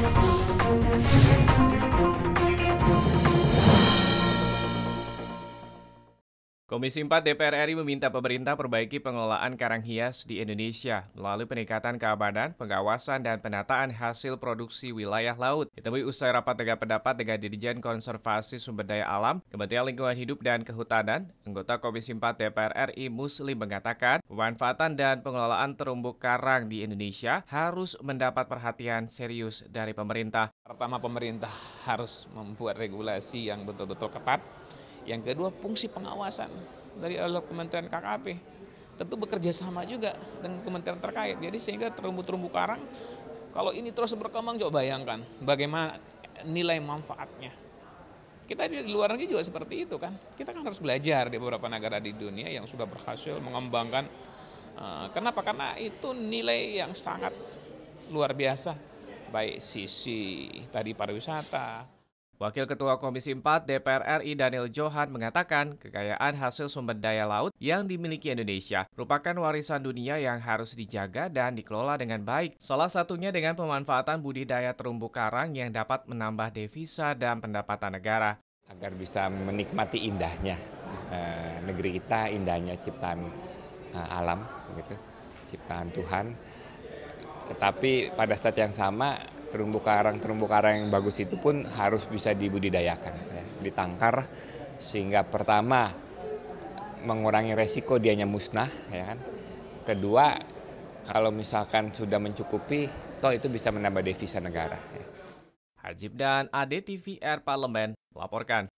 Thank you. Komisi 4 DPR RI meminta pemerintah perbaiki pengelolaan karang hias di Indonesia melalui peningkatan keamanan, pengawasan, dan penataan hasil produksi wilayah laut. Ditemui usai rapat tengah pendapat dengan Dirjen Konservasi Sumber Daya Alam, Kementerian Lingkungan Hidup dan Kehutanan, anggota Komisi 4 DPR RI Muslim mengatakan pemanfaatan dan pengelolaan terumbu karang di Indonesia harus mendapat perhatian serius dari pemerintah. Pertama pemerintah harus membuat regulasi yang betul-betul ketat yang kedua fungsi pengawasan dari Kementerian KKP tentu bekerja sama juga dengan kementerian terkait. Jadi sehingga terumbu-terumbu karang kalau ini terus berkembang coba bayangkan bagaimana nilai manfaatnya. Kita di luar negeri juga seperti itu kan. Kita kan harus belajar di beberapa negara di dunia yang sudah berhasil mengembangkan. Eh, kenapa? Karena itu nilai yang sangat luar biasa. Baik sisi tadi pariwisata, Wakil Ketua Komisi 4 DPR RI Daniel Johan mengatakan kekayaan hasil sumber daya laut yang dimiliki Indonesia merupakan warisan dunia yang harus dijaga dan dikelola dengan baik. Salah satunya dengan pemanfaatan budidaya terumbu karang yang dapat menambah devisa dan pendapatan negara. Agar bisa menikmati indahnya eh, negeri kita, indahnya ciptaan eh, alam, gitu, ciptaan Tuhan. Tetapi pada saat yang sama terumbu karang terumbu karang yang bagus itu pun harus bisa dibudidayakan ya. ditangkar sehingga pertama mengurangi resiko dianya musnah ya kan kedua kalau misalkan sudah mencukupi toh itu bisa menambah devisa negara ya. Hajib dan ADTV Air Parlemen melaporkan.